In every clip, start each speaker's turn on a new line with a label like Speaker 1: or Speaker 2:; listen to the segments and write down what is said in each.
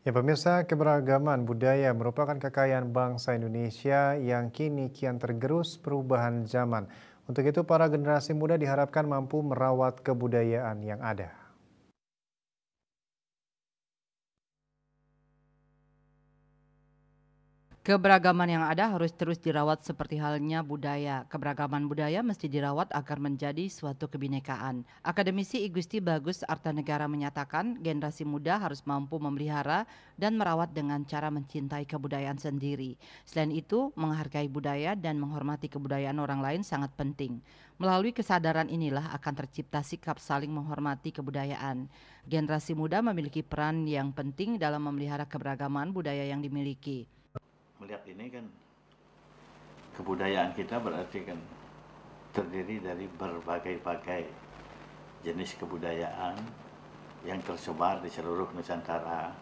Speaker 1: Ya pemirsa, keberagaman budaya merupakan kekayaan bangsa Indonesia yang kini kian tergerus perubahan zaman. Untuk itu para generasi muda diharapkan
Speaker 2: mampu merawat kebudayaan yang ada. Keberagaman yang ada harus terus dirawat seperti halnya budaya. Keberagaman budaya mesti dirawat agar menjadi suatu kebinekaan. Akademisi Igusti Bagus Arta Negara menyatakan generasi muda harus mampu memelihara dan merawat dengan cara mencintai kebudayaan sendiri. Selain itu, menghargai budaya dan menghormati kebudayaan orang lain sangat penting. Melalui kesadaran inilah akan tercipta sikap saling menghormati kebudayaan. Generasi muda memiliki peran yang penting dalam memelihara keberagaman budaya yang dimiliki
Speaker 1: melihat ini kan kebudayaan kita berarti kan terdiri dari berbagai-bagai jenis kebudayaan yang tersebar di seluruh Nusantara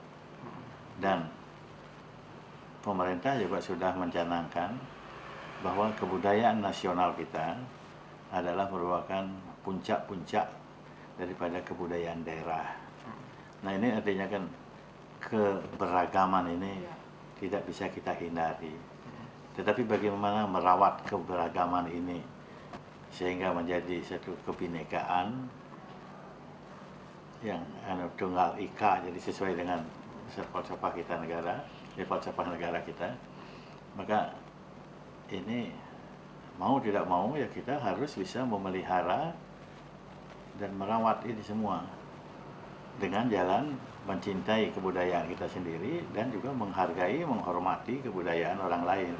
Speaker 1: dan pemerintah juga sudah mencanangkan bahwa kebudayaan nasional kita adalah merupakan puncak-puncak daripada kebudayaan daerah. Nah ini artinya kan keberagaman ini iya tidak bisa kita hindari. Tetapi bagaimana merawat keberagaman ini sehingga menjadi satu kebinekaan yang anu, tunggal ika jadi sesuai dengan sepak-sepak kita negara, sepak-sepak negara kita. Maka ini mau tidak mau ya kita harus bisa memelihara dan merawat ini semua dengan jalan mencintai kebudayaan kita sendiri dan juga menghargai, menghormati kebudayaan orang lain.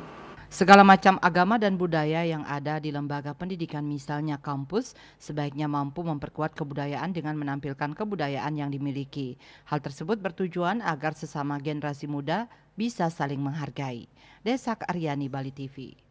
Speaker 2: Segala macam agama dan budaya yang ada di lembaga pendidikan misalnya kampus sebaiknya mampu memperkuat kebudayaan dengan menampilkan kebudayaan yang dimiliki. Hal tersebut bertujuan agar sesama generasi muda bisa saling menghargai. Desak Aryani Bali TV